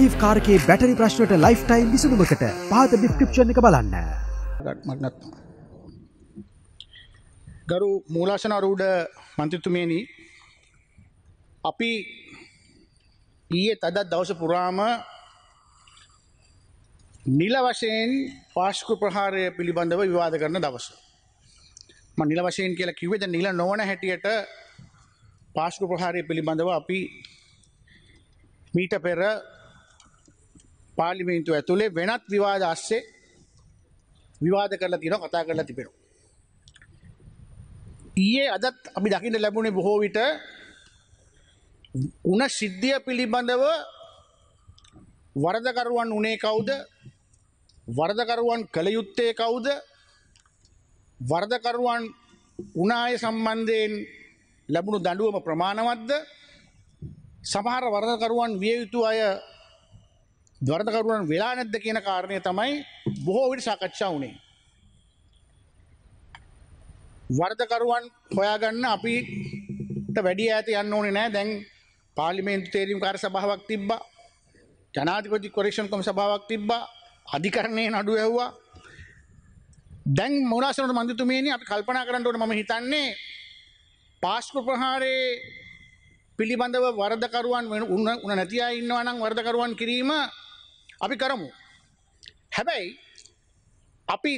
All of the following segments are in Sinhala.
ඒ කාරකේ බැටරි ප්‍රශ්නට ලයිෆ් ටයිම් විසුමකට පාත ඩිස්ක්‍රප්ෂණ එක බලන්න මක්නත් ගරු මූලාශන අරූඩ මන්තිතුමයනි අපි ඊයේ තදත් දවස පුරාම නිල වශයෙන් පාශ්ක ප්‍රහාරය පිළිබඳව විවාද කරන දවස. ම නිල වශයෙන් කියලා කිවේද නිල නොවන හැටියට පාශ්ක ප්‍රහාරය පිළිබඳව අපි මීට පෙර පාලිමේන්තු ඇතුළේ වෙනත් විවාද අස්සේ විවාද කරලා තියෙනවා කතා කරලා තිබෙනවා. ඊයේ අදත් අපි දකින්න ලැබුණේ බොහෝ විට උන සිද්ධිය පිළිබඳව වරදකරුවන් උනේ කවුද? වරදකරුවන් කළ යුත්තේ කවුද? වරදකරුවන් උනාය සම්බන්ධයෙන් ලැබුණු දඬුවම ප්‍රමාණවත්ද? සමහර වරදකරුවන් විය යුතු අය වරදකරුවන් වෙලා නැද්ද කියන කාරණය තමයි බොහෝ විට සාකච්ඡා වුණේ. වරදකරුවන් හොයාගන්න අපිට වැඩි ඈත යන්න ඕනේ නැහැ. දැන් පාර්ලිමේන්තු තේරීම් කාර්ය සභාවක් තිබ්බා. ජනාධිපති කොරෙක්ෂන් කොමිස සභාවක් තිබ්බා. අධිකරණයේ නඩු ඇහුවා. දැන් මොනාසනට මන්දිතුමේනි අපි කල්පනා කරන්න ඕනේ මම හිතන්නේ පාස්කු ප්‍රහාරයේ පිළිබඳව වරදකරුවන් උන නැති අය ඉන්නවා නම් වරදකරුවන් කිරීම අපි කරමු. හැබැයි අපි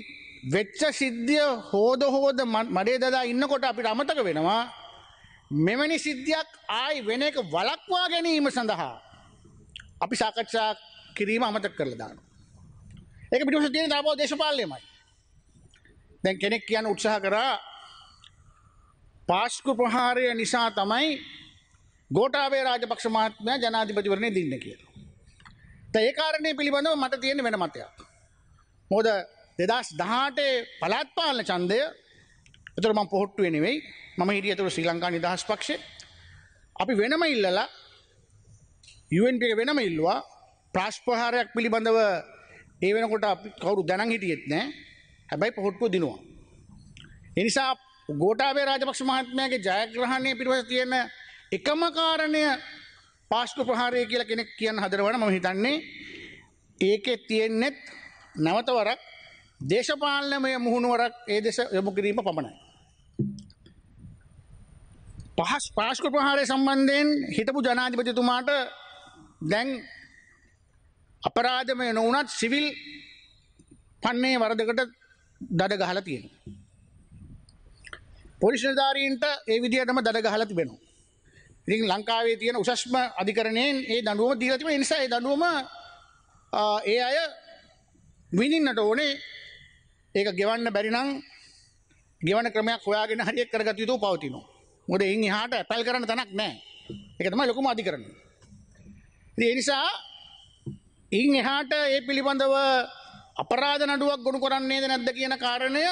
වෙච්ච සිද්ධිය හෝද හෝද මඩේ දදා ඉන්නකොට අපිට අමතක වෙනවා මෙවැනි සිද්ධියක් ආයි වෙන එක වළක්වා ගැනීම සඳහා අපි සාකච්ඡා කිරීම අමතක කරලා දානවා. ඒක පිටුපස්සේ තියෙන තාපෝ දේශපාලනයමයි. දැන් කෙනෙක් කියන්න උත්සාහ කරා පාස්කු ප්‍රහාරය නිසා තමයි ගෝටාවේ රාජපක්ෂ මහත්මයා ජනාධිපතිවරණය දෙන්න කියලා. ඒ කාරණය පිළිබඳව මට තියෙන වෙන මතයක්. මොද දෙදස් දහටේ පලාත්පාලන චන්දය එතුරම පොහොට්ටුව නෙවෙයි මම හිටිය තුර ශ්‍රී ලංකා නිදහස් පක්ෂ අපි වෙනම ඉල්ලලා යුවන්ට වෙනම ඉල්ලවා ප්‍රාශ්පහාරයක් පිළිබඳව ඒ වෙනකොට අපි කවුරු දැනන් හිටියෙත් නෑ හැබැයි පොහොට්ටුව දිනවා. එනිසා ගෝටාවේ රාජපක්ෂ මහත්මයාගේ ජයග්‍රහණය පිරිවස තියෙන එකම කාරණය පාස්තු ප්‍රහාරය කියල කෙනෙක් කියන්න හදරවන ම හිතන්නේ ඒකෙ තියෙන්නෙත් නැවතවරක් දේශපාලනමය මුහුණුවරක් ඒ දෙස යොමු කිරීම පමණයි. පහස් පාස්කු ප්‍රහාරය සම්බන්ධයෙන් හිටපු ජනාධිපතිතුමාට දැන් අපරාධමය නොවනත් සිවිල් පන්නේ වරදකට දඩ ගහල තියෙන. පොලිෂ ධාරීන්ට ඒ විදිහටම දඩ ගහල තිබෙනවා. ඉතින් ලංකාවේ තියෙන උසස්ම අධිකරණයෙන් ඒ දඬුවම දීලා තිබෙන නිසා ඒ දඬුවම ඒ අය විඳින්නට ඕනේ ඒක ගෙවන්න බැරි නම් ගෙවන ක්‍රමයක් හොයාගෙන හරියට කරගත යුතුව පවතිනවා. මොකද එයින් එහාට ඇපල් කරන්න තැනක් නැහැ. ඒක තමයි ලොකුම අධිකරණය. ඉතින් ඒ නිසා ඉන් එහාට ඒ පිළිබඳව අපරාධ නඩුවක් ගොනු කරන්නේද නැද්ද කියන කාරණය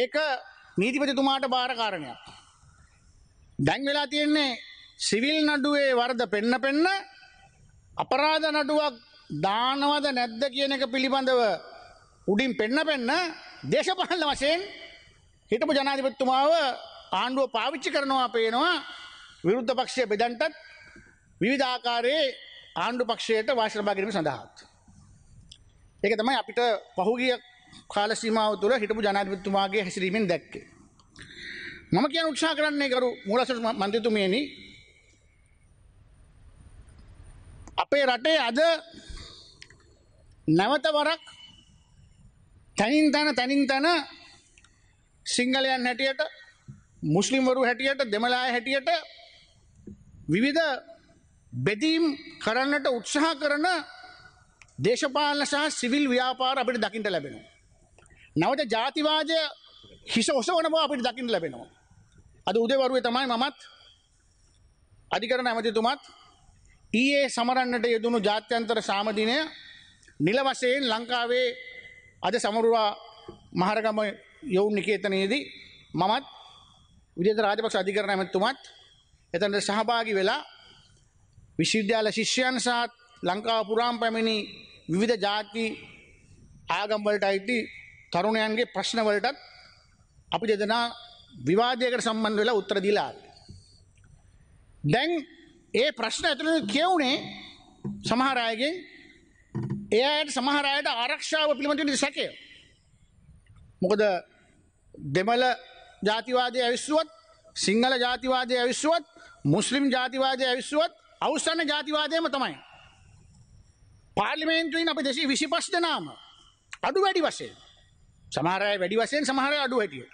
ඒක නීතිපතිතුමාට බාර කාරණයක්. දැන් වෙලා තියෙන්නේ සිවිල් නඩුවේ වර්ධ පෙන්න පෙන්න අපරාධ නඩුවක් දානවද නැද්ද කියන එක පිළිබඳව උඩින් පෙන්න පෙන්න දේශපාලන වශයෙන් හිටපු ජනාධිපතිතුමාව ආණ්ඩුව පාවිච්චි කරනවා පේනවා විරුද්ධ පක්ෂය බෙදන්ටත් විවිධාකාරයේ ආණ්ඩු පක්ෂයට වාශර බාගරීම සඳහාත්. ඒක තමයි අපිට පහුගිය කාල සීමාව තුළ හිටපු ජනාධිපතිතුමාගේ හැසිරීමෙන් දැක්කේ. මම කියන උත්සාහ කරන්නේ ගරු මූලසට මන්ත්‍රතුමියනි අපේ රටේ අද නැවත වරක් තනින් තන තනින් තන සිංහලයන් හැටියට මුස්ලිම්වරු හැටියට දෙමලා හැටියට විවිධ බෙදීම් කරන්නට උත්සාහ කරන දේශපාලන සහ සිවිල් ව්‍යාපාර අපිට දකිින්ට ලැබෙනවා. නැවත ජාතිවාදය හිස ඔසවන බව අපිට දකිින් ලැබෙනවා. අද උදේවරුේ තමයි මමත් අධිකරණ ඇමතිතුමත් ඊයේ සමරන්නට යෙදුණු ජාත්‍යන්තර සාමදිනය නිල වශයෙන් ලංකාවේ අද සමරුවා මහරගම යොවුන් නිකේතනයේදී මමත් විජේත රාජපක්ෂ අධිකරණ ඇමතිතුමත් එතනට සහභාගී වෙලා විශ්වවිද්‍යාල ශිෂ්‍යයන් සහ ලංකාව පුරාම පැමිණි විවිධ ජාති ආගම් වලට අයිති තරුණයන්ගේ ප්‍රශ්න වලටත් අපි දෙදෙනා විවාදයකට සම්බන්ධ වෙලා උත්තර දීලා දැන් ඒ ප්‍රශ්න ඇතුළත කියවුනේ සමහර අයගෙන් ඒ අයට සමහර අයට ආරක්ෂාව පිළිබඳව සැකය. මොකද දෙමළ ජාතිවාදය ඇවිස්සුවත් සිංහල ජාතිවාදය ඇවිස්සුවත් මුස්ලිම් ජාතිවාදය ඇවිස්සුවත් අවසන්න ජාතිවාදයම තමයි. පාර්ලිමේන්තුවෙන් අප දෙසේ විසි පස් දෙනාම අඩු වැඩි වශයෙන් සමහරය වැඩි වශයෙන් සමහරය අඩු වැටිය.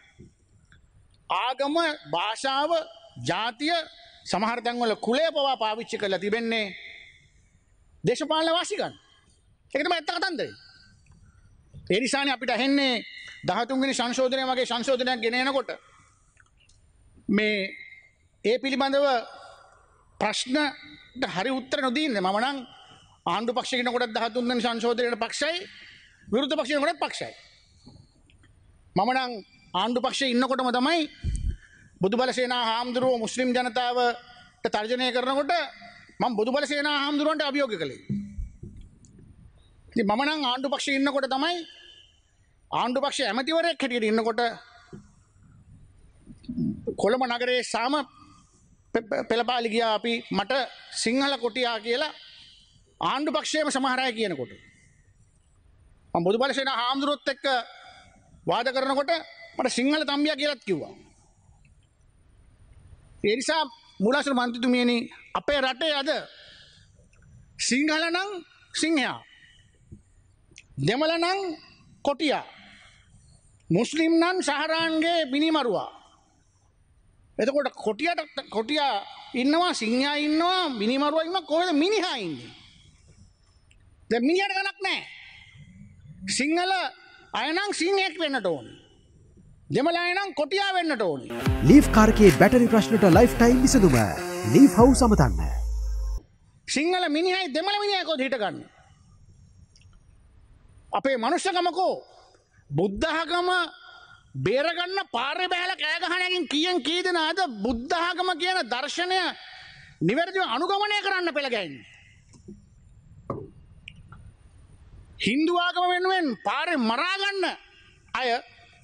ආගම භාෂාව ජාතිය සමහරතැන්වල කුලේ පවා පාවිච්චි කරලා තිබෙන්නේ දේශපාලන වාසිකන් එකටම ඇත්ත කතන්දරේ එනිසාන අපිට ඇහෙන්නේ දහතුන්ගෙන සංශෝධනය වගේ සංශෝධනයක් ගෙනයනකොට මේ ඒ පිළිබඳව ප්‍රශ්නට හරි උත්තර නොදීන්න මමනං ආණ්ඩු පක්ෂකෙනකොට දහතුන්ගෙන සංශෝධනයට පක්ෂයි විරුද්ධ පක්ෂකෙනකොට පක්ෂයි මමනං ආණ්ඩු පක්ෂයේ ඉන්නකොටම තමයි බොදුබල සේනා හාමුදුරුවෝ මුස්ලිම් ජනතාවට තර්ජනය කරනකොට මම බොදුබල සේනා හාමුදුරුවන්ට අභියෝග කළේ. ඉතින් මම නම් ආණ්ඩු පක්ෂයේ ඉන්නකොට තමයි ආණ්ඩු පක්ෂ ඇමතිවරයෙක් හැටියට ඉන්නකොට කොළඹ නගරයේ සාම පෙළපාලි ගියා අපි මට සිංහල කොටියා කියලා ආණ්ඩු පක්ෂයේම සමහර අය කියනකොට මම බොදුබල සේනා හාමුදුරුවොත් එක්ක වාද කරනකොට මට සිංහල තම්බියා කියලත් කිව්වා. ඒ නිසා මුලාශ්‍ර මන්ත්‍රීතුමියනි අපේ රටේ අද සිංහල නම් සිංහයා දෙමළ නම් කොටියා මුස්ලිම් නම් සහරාන්ගේ බිනිමරුවා එතකොට කොටියට කොටියා ඉන්නවා සිංහයා ඉන්නවා මිනිමරුවා ඉන්නවා කොහෙද මිනිහා ඉන්නේ දැන් මිනිහට ගණක් නැහැ සිංහල අය නම් සිංහෙක් වෙන්නට ඕනේ දෙමලායනම් කොටියා වෙන්නට ඕනි. ලීෆ් කාර්කේ බැටරි ප්‍රශ්නට ලයිෆ් ටයිම් විසඳුම ලීෆ් හව් සමතන්න. සිංහල මිනිහයි දෙමළ මිනිහයකොත් හිටගන්න. අපේ මනුෂ්‍යකමකෝ බුද්ධහගම බේරගන්න පාරය බෑල කෑගහනකින් කියෙන් කීදෙන අද බුද්ධහගම කියන දර්ශනය නිවැරදිව අනුගමනය කරන්න පෙළගැන්. හින්දුවාගම වෙනුවෙන් පාරය මරාගන්න අය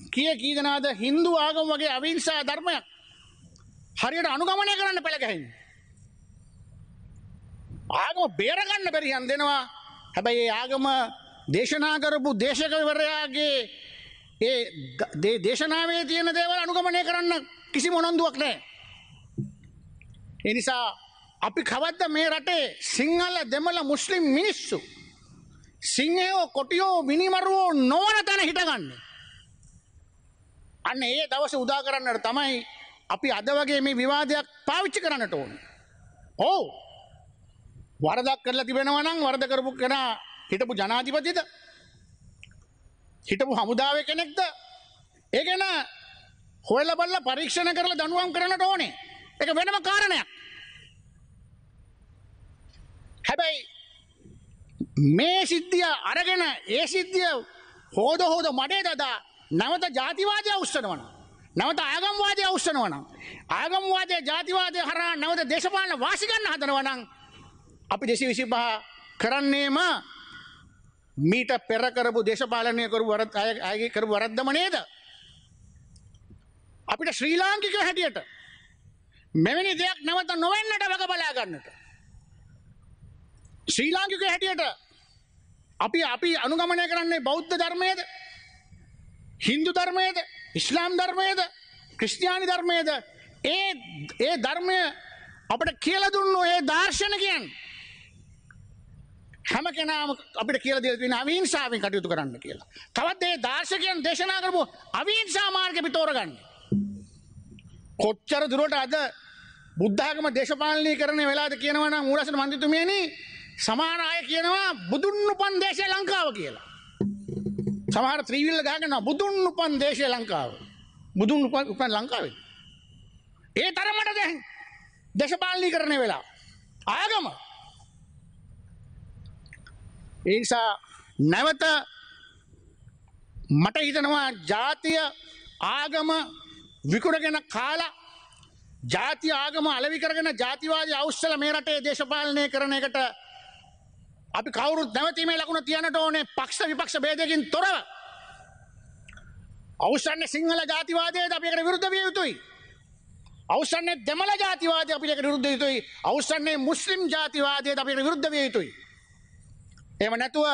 කිය කීදනාද හින්දු ආගම් වගේ අවිංසා ධර්මයක් හරියට අනුගමනය කරන්න පෙළගැහින්. ආගම බේරගන්න බැරියන් දෙනවා හැබැයි ආගම දේශනා කරපු දේශකවරයාගේ ඒ දේශනාවේ තියෙන දේවල් අනුගමනය කරන්න කිසි මොනොන්දුවක් නෑ. එනිසා අපි කවද්ද මේ රටේ සිංහල දෙමළ මුස්ලිම් මිනිස්සු. සිංහයෝ කොටියෝ මිනිමරුවෝ නොවන තැන හිටගන්නේ. අන්න ඒ දවස උදා කරන්නට තමයි අපි අද වගේ මේ විවාදයක් පාවිච්චි කරන්නට ඕන. ඕ වරදක් කරලා තිබෙනවා නම් වරද කරපු කෙනා හිටපු ජනාධිපතිද හිටපු හමුදාවේ කෙනෙක්ද ඒ කෙනා හොයලා බලලා පරීක්ෂණ කරලා දඬුවම් කරන්නට ඕනේ. ඒක වෙනම කාරණයක්. හැබැයි මේ සිද්ධිය අරගෙන ඒ සිද්ධිය හොද හොද මඩේ දදා නැවත ජාතිවාදය උස්සනවන. නැවත ආගම්වාදය උස්සනවනම්. ආගම්වාදය ජාතිවාදය හරහා නැවත දේශපාලන වාසිගන්න හදනවනම් අපි දෙසි විසිපහ කරන්නේම මීට පෙර කරපු දේශපාලනය කරු වරත් අයගේ කරපු වරද්දම නේද. අපිට ශ්‍රී ලාංකික හැටියට මෙවැනි දෙයක් නැවත නොවෙන්නට වග බලා ගන්නට. ශ්‍රී ලාංකික හැටියට අපි අපි අනුගමනය කරන්නේ බෞද්ධ ධර්මයේද හින්දු ධර්මයේද ඉස්ලාම් ධර්මයේද ක්‍රිස්තියානි ධර්මයේද ඒ ඒ ධර්මය අපට කියලා දුන්නෝ ඒ දාර්ශනිකයන් හැම කෙනාම අපිට කියලා දීලා තියෙන අවිහිංසාවෙන් කටයුතු කරන්න කියලා. තවත් ඒ දාර්ශනිකයන් දේශනා කරපු අවිහිංසා මාර්ගෙ අපි තෝරගන්න. කොච්චර දුරට අද බුද්ධ ආගම දේශපාලනීකරණය වෙලාද කියනවනම් ඌරසන මන්ත්‍රීතුමියනි සමාන අය කියනවා බුදුන් උපන් දේශය ලංකාව කියලා. සමහර ත්‍රීවිල්ල ගහගෙනවා බුදුන් උපන් දේශය ලංකාව. බුදුන් උපන් උපන් ලංකාවේ. ඒ තරමට දැන් දේශපාලනීකරණය වෙලා ආගම ඒ නිසා නැවත මට හිතනවා ජාතිය ආගම විකුණගෙන කාලා ජාති ආගම අලවි කරගෙන ජාතිවාදී අවුස්සල මේ රටේ දේශපාලනය කරන එකට අපි කවුරුත් නැවතීමේ ලකුණ තියනට ඕනේ පක්ෂ විපක්ෂ බේදයකින් තොරව. අවසන්න සිංහල ජාතිවාදයට අපිකට විරුද්ධ විය යුතුයි. අවසන්නේ දෙමළ ජාතිවාදය අපිට විරුද්ධ යුතුයි. අවසන්නේ මුස්ලිම් ජාතිවාදයට අපිට විරුද්ධ විය යුතුයි. එහෙම නැතුව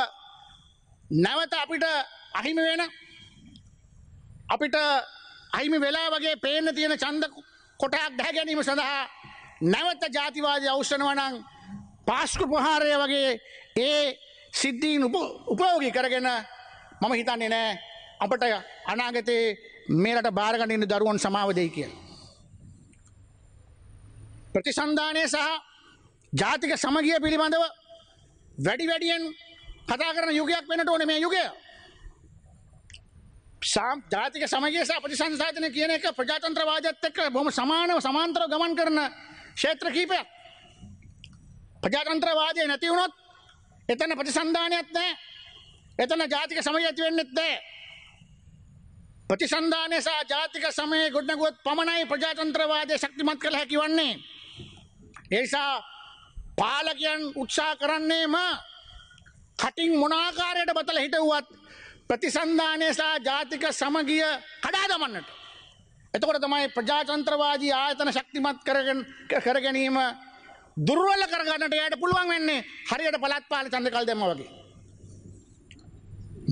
නැවත අපිට අහිමි වෙන අපිට අහිමි වෙලා වගේ පේන්න තියෙන ඡන්ද කොටයක් දැහැ ගැනීම සඳහා නැවත ජාතිවාදී අවශ්‍යනවා නම් පාස්කු ප්‍රහාරය වගේ ඒ සිද්ධීන් උපයෝගී කරගෙන මම හිතන්නේ නෑ අපට අනාගතයේ මේලට භාරගණන්න දරුවන් සමාවදයි කිය. ප්‍රතිසන්ධානය සහ ජාතික සමගිය පිළිබඳව වැඩි වැඩියෙන් කතා කරන යුගයක් වෙනට ඕන මේ යුගය. සාම් ජාතික සමගිය සහ ප්‍රතිසංසාධනය කියන එක ප්‍රජාතන්ත්‍රවාදත් එක්ක බොහොම සමානව සමාන්තරව ගමන් කරන ක්ෂේත්‍ර කීපයක්. ප්‍රජාතන්ත්‍රවාදය නැති වුණොත් එතන ප්‍රතිසන්ධානයක් නෑ එතන ජාතික සමය ඇති වෙන්නෙත් නෑ ප්‍රතිසන්ධානය සහ ජාතික සමයේ ගොඩනගුවොත් පමණයි ප්‍රජාතන්ත්‍රවාදය ශක්තිමත් කළ හැකි වන්නේ ඒ නිසා පාලකයන් උත්සාහ කරන්නේම කටින් මොන ආකාරයට බතල හිටවුවත් ප්‍රතිසන්ධානය සහ ජාතික සමගිය කඩා දමන්නට එතකොට තමයි ප්‍රජාතන්ත්‍රවාදී ආයතන ශක්තිමත් කරගෙන කර ගැනීම දුර්වල කරගන්නට යට පුළුවන් වෙන්නේ හරියට බලත්පාල චන්දකල් දෙම වගේ.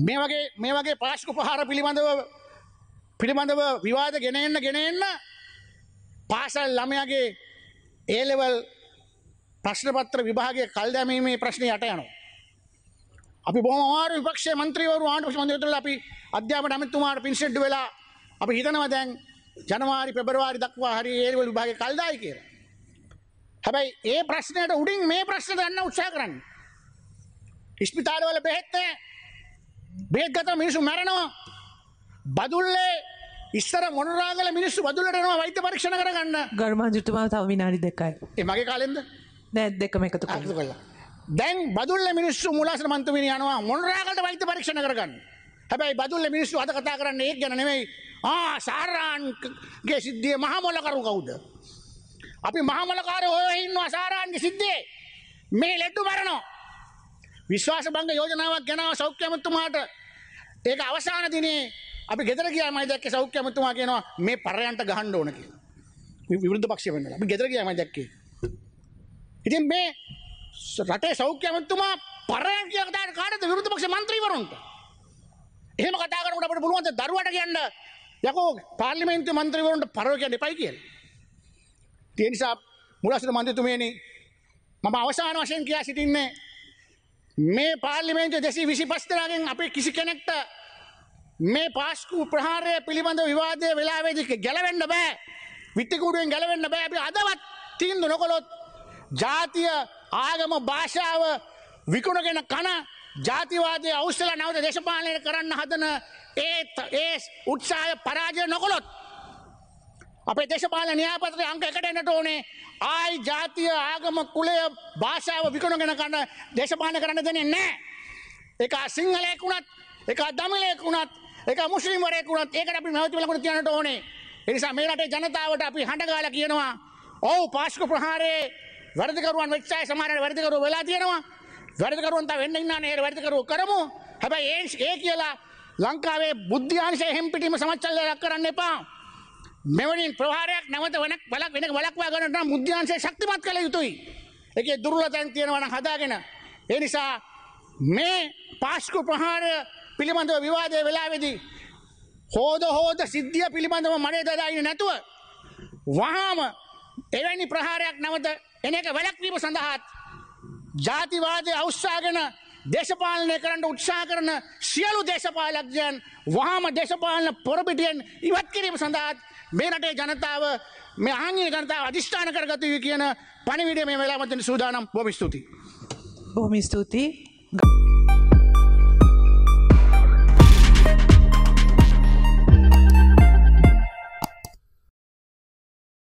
මේ වගේ මේ වගේ පාශ්ක උපහාර පිළිබඳව පිළිබඳව විවාද ගෙන එන්න ගෙන එන්න පාසල් ළමයාගේ ඒලෙවල් ප්‍රශ්නපත්‍ර විභාගයේ කල් දැමීමේ ප්‍රශ්නේ යට යනවා. අපි බොහොම අමාරු විපක්ෂයේ മന്ത്രിවරු ආණ්ඩුක්ෂ මන්ත්‍රීතුමලා අපි අධ්‍යාපන අමාත්‍යතුමාට පින්සෙඩ් වෙලා අපි හිතනවා දැන් ජනවාරි පෙබරවාරි දක්වා හරි ඒලෙවල් විභාගයේ කල් දායි කියලා. හැබැයි ඒ ප්‍රශ්නයට උඩින් මේ ප්‍රශ්න දන්න උත්සා කරන්න. ඉස්පිතාලවල බෙහෙත්තෑ බේත්ගත මිනිසු මැරණවා බදුල්ලේ ඉස්සර මොනරාගල මිනිස්සු බදුලටනවා වෛත පරක්ෂණ කරගන්න ගර්මාන් ජුතුමා තව විනාඩි දෙකයි එමගේ කාලෙද නෑ දෙකම එකතු කල්ු කලා දැන් බදුල්ල මිනිස්සු මුලාස මන්තුමිනි යනවා මොනරාගලට වෛත පරීක්ෂණ කරගන්න හැබැයි බදුල්ල මිනිස්සු අද කතා කරන්න ඒක් ගැන නෙමෙයි ආ සාරාන්ගේ සිද්ධිය මහා මොල කරු කවුද අපි මහමලකාරය ඔය ඉන්නවා සාරාන්ගේ සිද්ධේ මේ ලෙඩ්ඩු මරනවා. විශ්වාස බංග යෝජනාවක් ගැනව සෞඛ්‍ය අමාත්‍යතුමාට ඒක අවසාන දිනේ අපි ගෙදර ගියාමයි දැක්කේ සෞඛ්‍ය අමාත්‍යතුමා කියනවා මේ පරයන්ට ගහන්න ඕන කියලා. විරුද්ධ පක්ෂය වෙනවා. අපි ගෙදර ගියාමයි දැක්කේ. ඉතින් මේ රටේ සෞඛ්‍ය අමාත්‍යතුමා පරයන් කියන කතාවට කාටද විරුද්ධ පක්ෂ മന്ത്രിවරුන්ට? එහෙම කතා කරනකොට අපිට පුළුවන් ද දරුවට කියන්න යකෝ පාර්ලිමේන්තු മന്ത്രിවරුන්ට පරව කියන්න එපයි කියලා. තිය නිසා මුලසිට මන්දතුමයනි මම අවසාන වශයෙන් කියා සිටින්නේ මේ පාර්ලිමේන්තු දෙසී විසි පස්තරගෙන් අපේ කිසි කෙනෙක්ට මේ පාස්කු ප්‍රහාරය පිළිබඳ විවාදය වෙලාවේදික ගැලවෙන්න බෑ විත්තිකූඩුවෙන් ගැලවෙන්න බෑ අපි අදවත් තිීන්දු නොකොළොත් ජාතිය ආගම භාෂාව විකුණගෙන කන ජාතිවාදය අවස්සල නවද දේශපාලනය කරන්න හදන ඒත් ඒ උත්සාය පරාජය නොකොළොත් අපේ දේශපාලන න්‍යායපත්‍රය අංක එකට එන්නට ඕනේ. ආයි ජාතිය, ආගම, කුලය, භාෂාව විකුණගෙන කරන දේශපාලන කරන්න දෙන්නේ නැහැ. ඒක සිංහලයක් වුණත්, ඒක දමිලයක් වුණත්, ඒක මුස්ලිම්වරයෙක් වුණත් ඒකට අපි නැවතිලකුණ තියන්නට ඕනේ. ඒ නිසා මේ රටේ ජනතාවට අපි හඬගාලා කියනවා, "ඔව් පාස්කු ප්‍රහාරයේ වරදකරුවන් වෙච්ච අය සමහරවල් වරදකරුවෝ වෙලා තියෙනවා. වරදකරුවන් තව වෙන්න ඉන්නානේ ඒ වරදකරුවෝ කරමු. හැබැයි ඒ කියලා ලංකාවේ බුද්ධ ආංශය හැම්පිටීම සමච්චල්ලයක් කරන්න එපා." මෙවැනි ප්‍රහාරයක් නැවත වෙන බලක් වෙන බලක්වා ගන්නට නම් බුද්ධාංශය ශක්තිමත් කළ යුතුයි. ඒකේ දුර්වලතෙන් තියෙනවා නම් හදාගෙන. ඒ නිසා මේ පාස්කු ප්‍රහාරය පිළිබඳව විවාදයේ වෙලාවේදී හෝද හෝද සිද්ධිය පිළිබඳව මනේ දදාගෙන නැතුව වහාම එවැනි ප්‍රහාරයක් නැවත එන එක වැළැක්වීම සඳහාත් ජාතිවාදය අවස්සාගෙන දේශපාලනය කරන්න උත්සාහ කරන සියලු දේශපාලකයන් වහාම දේශපාලන පොරපිටියෙන් ඉවත් කිරීම සඳහාත් මේ රටේ ජනතාව මේ ආංගික ජනතාව අධිෂ්ඨාන කරගත යුතු කියන පණිවිඩය මේ වෙලාවට සූදානම් බොහොම ස්තුතියි. බොහොම ස්තුතියි.